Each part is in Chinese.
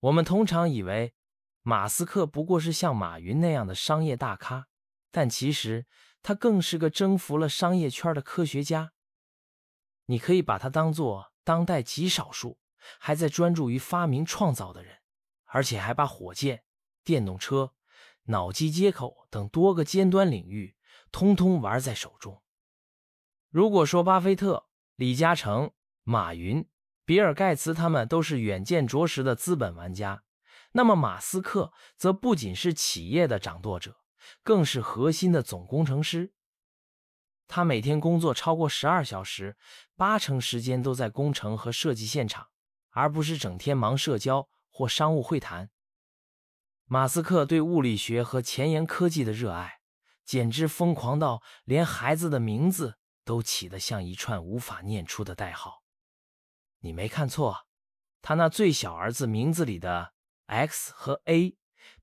我们通常以为，马斯克不过是像马云那样的商业大咖，但其实他更是个征服了商业圈的科学家。你可以把他当做当代极少数还在专注于发明创造的人，而且还把火箭、电动车、脑机接口等多个尖端领域通通玩在手中。如果说巴菲特、李嘉诚、马云，比尔·盖茨他们都是远见卓识的资本玩家，那么马斯克则不仅是企业的掌舵者，更是核心的总工程师。他每天工作超过十二小时，八成时间都在工程和设计现场，而不是整天忙社交或商务会谈。马斯克对物理学和前沿科技的热爱简直疯狂到连孩子的名字都起得像一串无法念出的代号。你没看错，他那最小儿子名字里的 X 和 A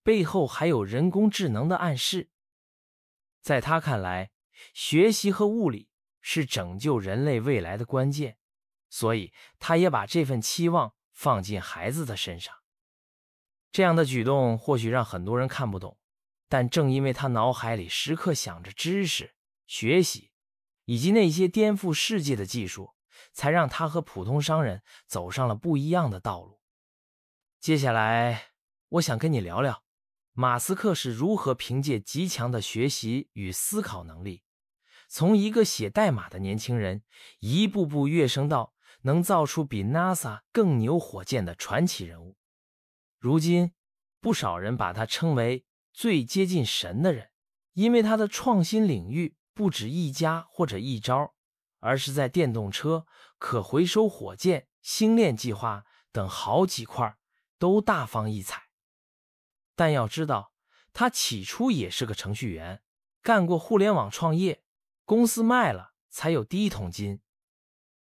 背后还有人工智能的暗示。在他看来，学习和物理是拯救人类未来的关键，所以他也把这份期望放进孩子的身上。这样的举动或许让很多人看不懂，但正因为他脑海里时刻想着知识、学习，以及那些颠覆世界的技术。才让他和普通商人走上了不一样的道路。接下来，我想跟你聊聊，马斯克是如何凭借极强的学习与思考能力，从一个写代码的年轻人，一步步跃升到能造出比 NASA 更牛火箭的传奇人物。如今，不少人把他称为最接近神的人，因为他的创新领域不止一家或者一招，而是在电动车。可回收火箭、星链计划等好几块都大放异彩，但要知道，他起初也是个程序员，干过互联网创业，公司卖了才有第一桶金。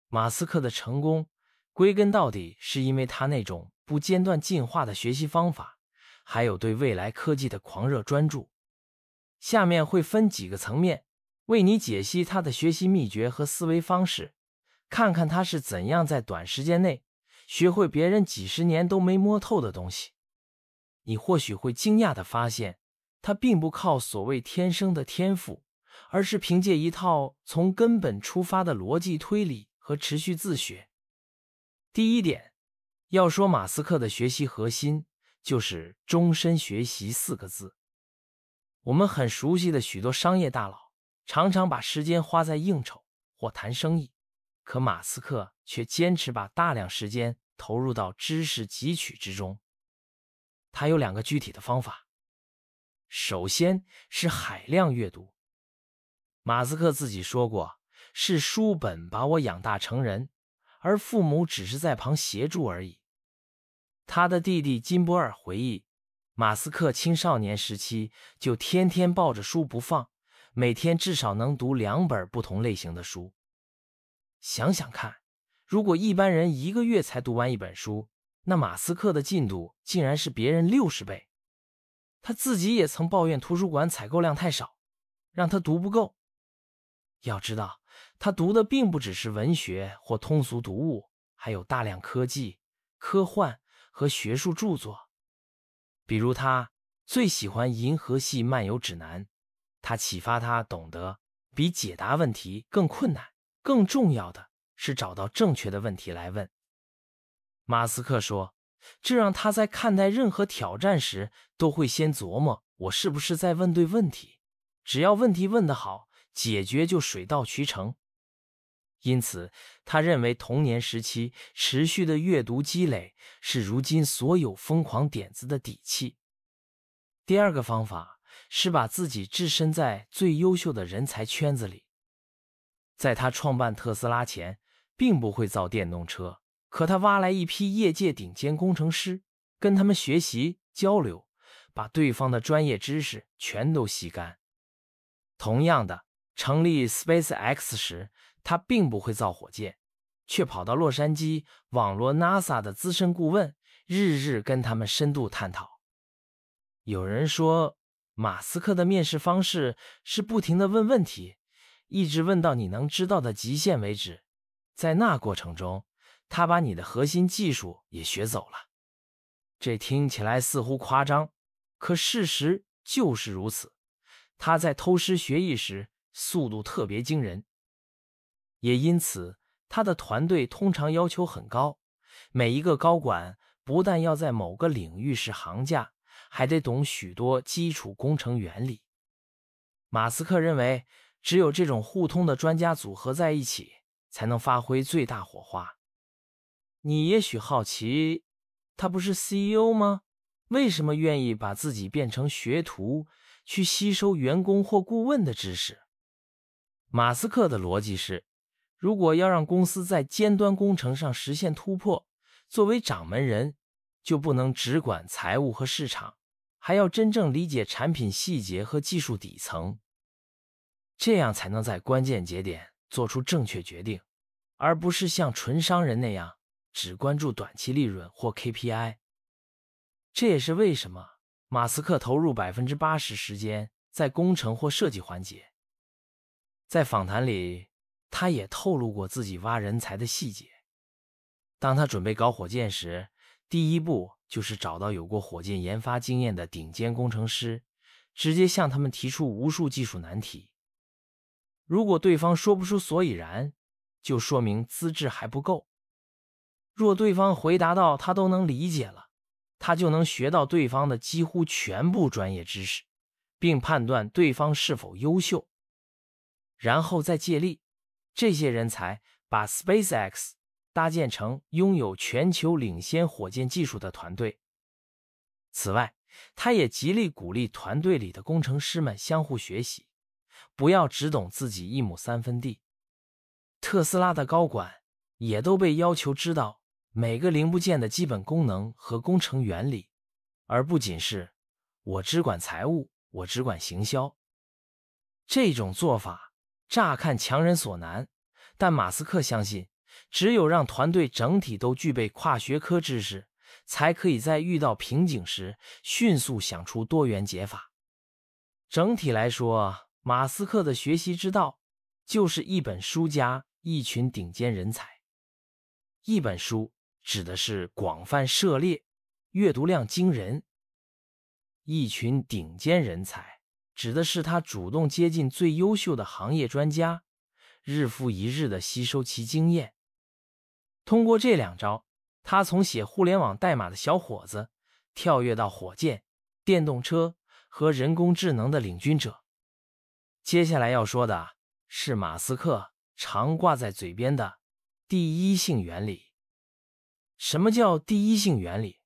马斯克的成功归根到底是因为他那种不间断进化的学习方法，还有对未来科技的狂热专注。下面会分几个层面为你解析他的学习秘诀和思维方式。看看他是怎样在短时间内学会别人几十年都没摸透的东西，你或许会惊讶的发现，他并不靠所谓天生的天赋，而是凭借一套从根本出发的逻辑推理和持续自学。第一点，要说马斯克的学习核心就是终身学习四个字。我们很熟悉的许多商业大佬，常常把时间花在应酬或谈生意。可马斯克却坚持把大量时间投入到知识汲取之中。他有两个具体的方法，首先是海量阅读。马斯克自己说过：“是书本把我养大成人，而父母只是在旁协助而已。”他的弟弟金博尔回忆，马斯克青少年时期就天天抱着书不放，每天至少能读两本不同类型的书。想想看，如果一般人一个月才读完一本书，那马斯克的进度竟然是别人六十倍。他自己也曾抱怨图书馆采购量太少，让他读不够。要知道，他读的并不只是文学或通俗读物，还有大量科技、科幻和学术著作。比如，他最喜欢《银河系漫游指南》，它启发他懂得比解答问题更困难。更重要的是找到正确的问题来问。马斯克说，这让他在看待任何挑战时都会先琢磨：我是不是在问对问题？只要问题问得好，解决就水到渠成。因此，他认为童年时期持续的阅读积累是如今所有疯狂点子的底气。第二个方法是把自己置身在最优秀的人才圈子里。在他创办特斯拉前，并不会造电动车，可他挖来一批业界顶尖工程师，跟他们学习交流，把对方的专业知识全都吸干。同样的，成立 Space X 时，他并不会造火箭，却跑到洛杉矶网罗 NASA 的资深顾问，日日跟他们深度探讨。有人说，马斯克的面试方式是不停的问问题。一直问到你能知道的极限为止，在那过程中，他把你的核心技术也学走了。这听起来似乎夸张，可事实就是如此。他在偷师学艺时速度特别惊人，也因此他的团队通常要求很高，每一个高管不但要在某个领域是行家，还得懂许多基础工程原理。马斯克认为。只有这种互通的专家组合在一起，才能发挥最大火花。你也许好奇，他不是 CEO 吗？为什么愿意把自己变成学徒，去吸收员工或顾问的知识？马斯克的逻辑是：如果要让公司在尖端工程上实现突破，作为掌门人就不能只管财务和市场，还要真正理解产品细节和技术底层。这样才能在关键节点做出正确决定，而不是像纯商人那样只关注短期利润或 KPI。这也是为什么马斯克投入百分之八十时间在工程或设计环节。在访谈里，他也透露过自己挖人才的细节。当他准备搞火箭时，第一步就是找到有过火箭研发经验的顶尖工程师，直接向他们提出无数技术难题。如果对方说不出所以然，就说明资质还不够。若对方回答到他都能理解了，他就能学到对方的几乎全部专业知识，并判断对方是否优秀，然后再借力这些人才把 SpaceX 搭建成拥有全球领先火箭技术的团队。此外，他也极力鼓励团队里的工程师们相互学习。不要只懂自己一亩三分地。特斯拉的高管也都被要求知道每个零部件的基本功能和工程原理，而不仅是“我只管财务，我只管行销”。这种做法乍看强人所难，但马斯克相信，只有让团队整体都具备跨学科知识，才可以在遇到瓶颈时迅速想出多元解法。整体来说。马斯克的学习之道，就是一本书加一群顶尖人才。一本书指的是广泛涉猎，阅读量惊人；一群顶尖人才指的是他主动接近最优秀的行业专家，日复一日的吸收其经验。通过这两招，他从写互联网代码的小伙子，跳跃到火箭、电动车和人工智能的领军者。接下来要说的是马斯克常挂在嘴边的第一性原理。什么叫第一性原理？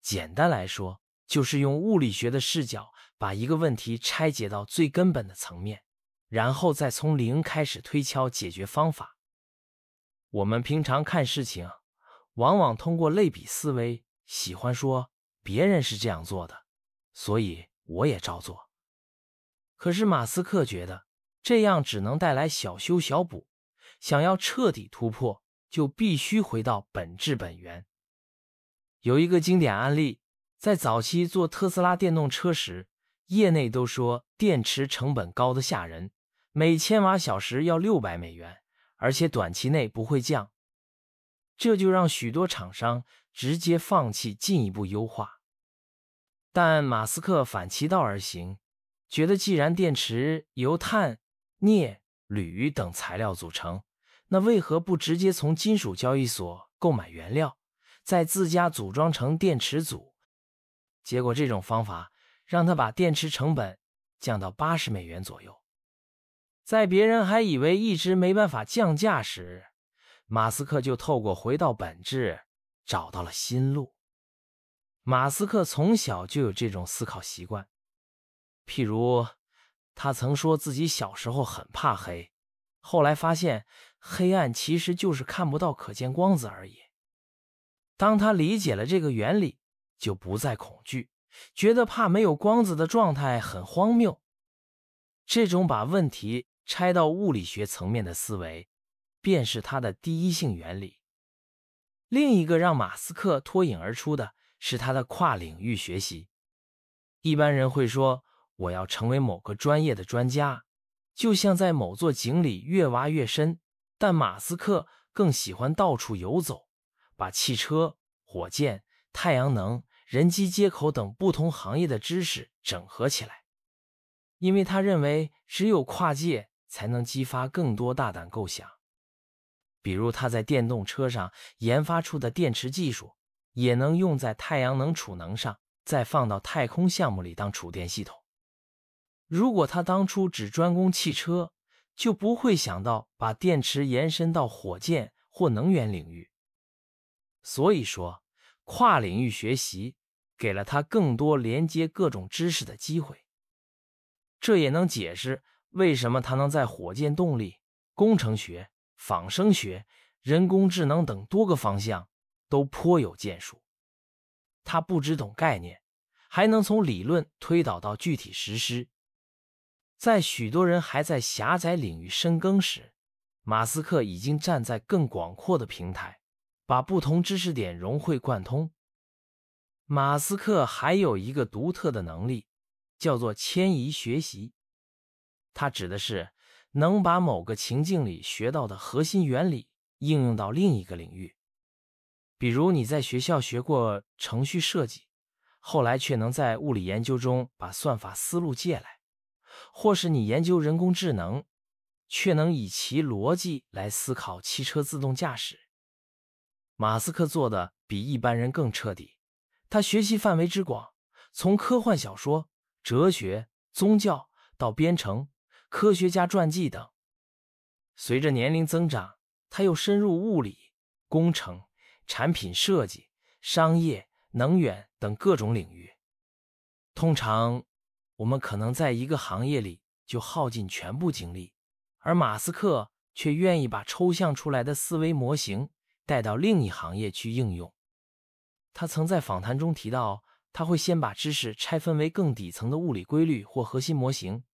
简单来说，就是用物理学的视角，把一个问题拆解到最根本的层面，然后再从零开始推敲解决方法。我们平常看事情，往往通过类比思维，喜欢说别人是这样做的，所以我也照做。可是马斯克觉得这样只能带来小修小补，想要彻底突破，就必须回到本质本源。有一个经典案例，在早期做特斯拉电动车时，业内都说电池成本高的吓人，每千瓦小时要六百美元，而且短期内不会降。这就让许多厂商直接放弃进一步优化。但马斯克反其道而行。觉得既然电池由碳、镍、铝等材料组成，那为何不直接从金属交易所购买原料，在自家组装成电池组？结果这种方法让他把电池成本降到八十美元左右。在别人还以为一直没办法降价时，马斯克就透过回到本质找到了新路。马斯克从小就有这种思考习惯。譬如，他曾说自己小时候很怕黑，后来发现黑暗其实就是看不到可见光子而已。当他理解了这个原理，就不再恐惧，觉得怕没有光子的状态很荒谬。这种把问题拆到物理学层面的思维，便是他的第一性原理。另一个让马斯克脱颖而出的是他的跨领域学习，一般人会说。我要成为某个专业的专家，就像在某座井里越挖越深。但马斯克更喜欢到处游走，把汽车、火箭、太阳能、人机接口等不同行业的知识整合起来，因为他认为只有跨界才能激发更多大胆构想。比如他在电动车上研发出的电池技术，也能用在太阳能储能上，再放到太空项目里当储电系统。如果他当初只专攻汽车，就不会想到把电池延伸到火箭或能源领域。所以说，跨领域学习给了他更多连接各种知识的机会。这也能解释为什么他能在火箭动力、工程学、仿生学、人工智能等多个方向都颇有建树。他不只懂概念，还能从理论推导到具体实施。在许多人还在狭窄领域深耕时，马斯克已经站在更广阔的平台，把不同知识点融会贯通。马斯克还有一个独特的能力，叫做迁移学习。它指的是能把某个情境里学到的核心原理应用到另一个领域。比如你在学校学过程序设计，后来却能在物理研究中把算法思路借来。或是你研究人工智能，却能以其逻辑来思考汽车自动驾驶。马斯克做的比一般人更彻底，他学习范围之广，从科幻小说、哲学、宗教到编程、科学家传记等。随着年龄增长，他又深入物理、工程、产品设计、商业、能源等各种领域，通常。我们可能在一个行业里就耗尽全部精力，而马斯克却愿意把抽象出来的思维模型带到另一行业去应用。他曾在访谈中提到，他会先把知识拆分为更底层的物理规律或核心模型，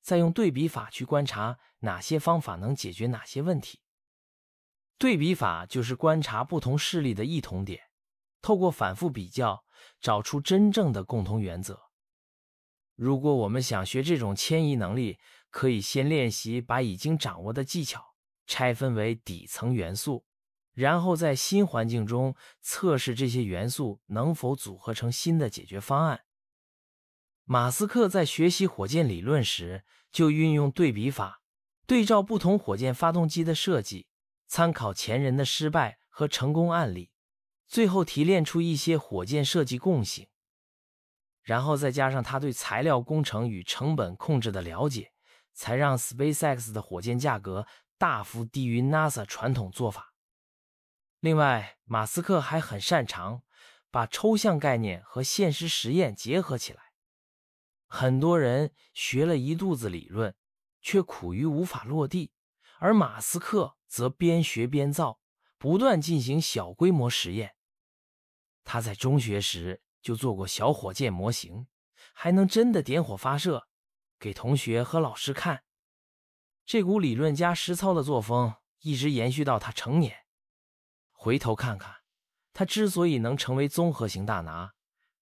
再用对比法去观察哪些方法能解决哪些问题。对比法就是观察不同事例的异同点，透过反复比较，找出真正的共同原则。如果我们想学这种迁移能力，可以先练习把已经掌握的技巧拆分为底层元素，然后在新环境中测试这些元素能否组合成新的解决方案。马斯克在学习火箭理论时，就运用对比法，对照不同火箭发动机的设计，参考前人的失败和成功案例，最后提炼出一些火箭设计共性。然后再加上他对材料工程与成本控制的了解，才让 SpaceX 的火箭价格大幅低于 NASA 传统做法。另外，马斯克还很擅长把抽象概念和现实实验结合起来。很多人学了一肚子理论，却苦于无法落地，而马斯克则边学边造，不断进行小规模实验。他在中学时。就做过小火箭模型，还能真的点火发射，给同学和老师看。这股理论加实操的作风一直延续到他成年。回头看看，他之所以能成为综合型大拿，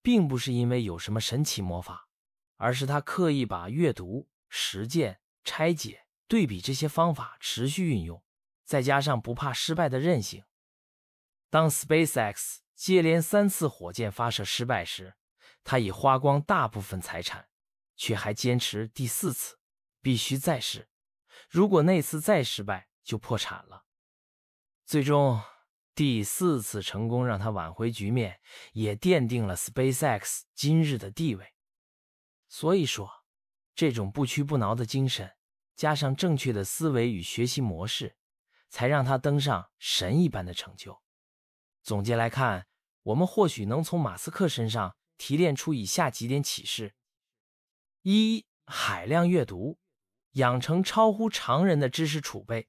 并不是因为有什么神奇魔法，而是他刻意把阅读、实践、拆解、对比这些方法持续运用，再加上不怕失败的韧性。当 SpaceX。接连三次火箭发射失败时，他已花光大部分财产，却还坚持第四次，必须再试。如果那次再失败，就破产了。最终，第四次成功让他挽回局面，也奠定了 SpaceX 今日的地位。所以说，这种不屈不挠的精神，加上正确的思维与学习模式，才让他登上神一般的成就。总结来看。我们或许能从马斯克身上提炼出以下几点启示：一、海量阅读，养成超乎常人的知识储备；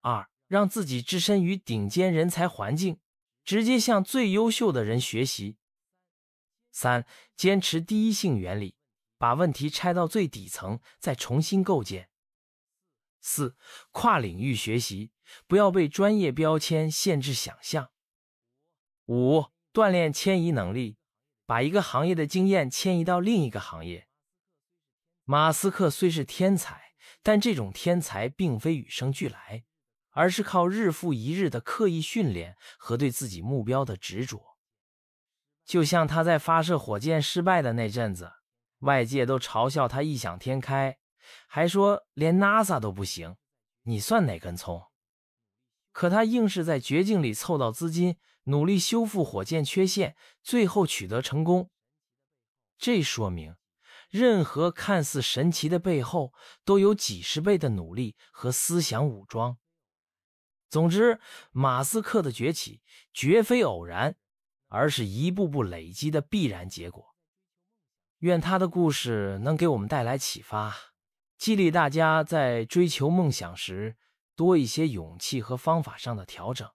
二、让自己置身于顶尖人才环境，直接向最优秀的人学习；三、坚持第一性原理，把问题拆到最底层，再重新构建；四、跨领域学习，不要被专业标签限制想象。五、锻炼迁移能力，把一个行业的经验迁移到另一个行业。马斯克虽是天才，但这种天才并非与生俱来，而是靠日复一日的刻意训练和对自己目标的执着。就像他在发射火箭失败的那阵子，外界都嘲笑他异想天开，还说连 NASA 都不行，你算哪根葱？可他硬是在绝境里凑到资金。努力修复火箭缺陷，最后取得成功。这说明，任何看似神奇的背后，都有几十倍的努力和思想武装。总之，马斯克的崛起绝非偶然，而是一步步累积的必然结果。愿他的故事能给我们带来启发，激励大家在追求梦想时多一些勇气和方法上的调整。